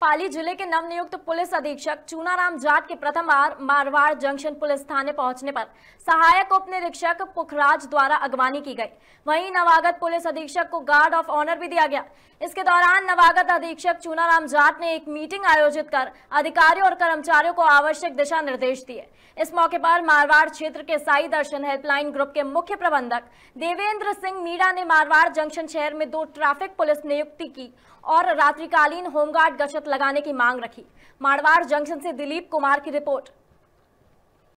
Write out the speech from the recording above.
पाली जिले के नवनियुक्त पुलिस अधीक्षक चूनाराम जाट के प्रथम बार मारवाड़ जंक्शन पुलिस थाने पहुंचने पर सहायक उप निरीक्षक पुखराज द्वारा अगवानी की गई वहीं नवागत पुलिस अधीक्षक को गार्ड ऑफ ऑनर भी दिया गया इसके दौरान नवागत अधीक्षक चूनाराम जाट ने एक मीटिंग आयोजित कर अधिकारियों और कर्मचारियों को आवश्यक दिशा निर्देश दिए इस मौके पर मारवाड़ क्षेत्र के साई दर्शन हेल्पलाइन ग्रुप के मुख्य प्रबंधक देवेंद्र सिंह मीणा ने मारवाड़ जंक्शन शहर में दो ट्रैफिक पुलिस नियुक्ति की और रात्रिकालीन होमगार्ड गश्त लगाने की मांग रखी मारवाड़ जंक्शन से दिलीप कुमार की रिपोर्ट